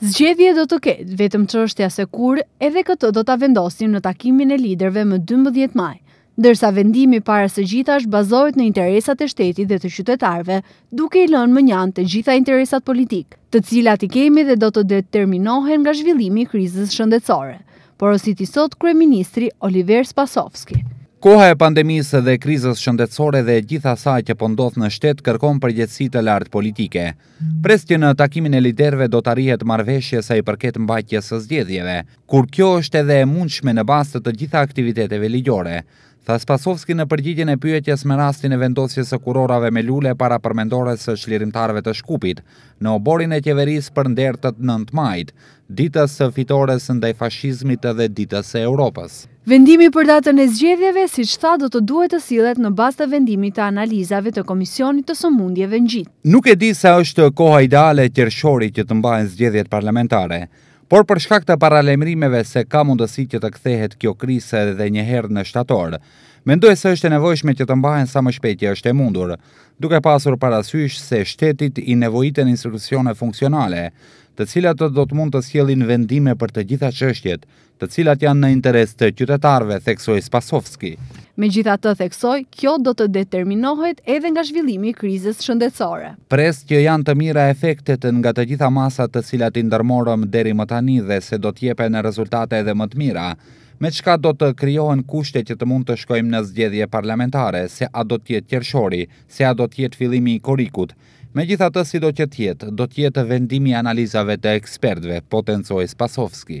Zgjedhje do të ketë vetëm që është jasë kur edhe këtë do të vendosim në takimin e liderve më 12 maj, dërsa vendimi para së gjitha është bazojt në interesat e shtetit dhe të qytetarve, duke i lënë më njanë të gjitha interesat politikë, të cilat i kemi dhe do të determinohen nga zhvillimi krizës shëndetsore, por ositi sot kreministri Oliver Spasovski. Koha e pandemisë dhe krizës shëndetsore dhe gjitha saj që pëndodhë po në shtetë kërkom gjithësi të lartë politike. Prestje në takimin e liderve do të arrihet marveshje sa i përket mbajtjes së zgjedhjeve, kur kjo është edhe e mundshme në bastë të gjitha aktiviteteve ligjore. Tha Spasovski në përgjitjen e pyetjes me rastin e vendosjes së kurorave me lule para përmendores së shlirimtarve të Shkupit në oborin e qeverisë për nder të 9 majit, ditës së fitores ndaj fashizmit dhe ditës së Europës. Vendimi për datën e zgjedhjeve, siç tha, do të duhet të sillet në bazë të vendimit të analizave të Komisionit të Sëmundjeve ngjit. Nuk e di sa është koha ideale qershori që të mbahen zgjedhjet parlamentare por për shkak të paralemrimeve se ka mundësi që të kthehet kjo krisë edhe njëherë në shtatorë. Mendoj se është e nevojshme që të mbahen sa më që është e mundur, duke pasur parasysh se shtetit i nevojiten institucione funksionale, të cilat të do të mund të sjellin vendime për të gjitha çështjet, të cilat janë në interes të qytetarëve, theksoi Spasovski. Me gjitha të theksoj, kjo do të determinohet edhe nga zhvillimi i krizës shëndetsore. Pres që janë të mira efektet nga të gjitha masat të cilat i ndërmorëm deri më tani dhe se do të jepen rezultate edhe më të mira. Me çka do të krijohen kushtet që të mund të shkojmë në zgjedhje parlamentare, se a do të jetë se a do të jetë fillimi i korikut. Megjithatë, sido që të jetë, do të jetë vendimi analizave të ekspertëve, potencoi Spasovski.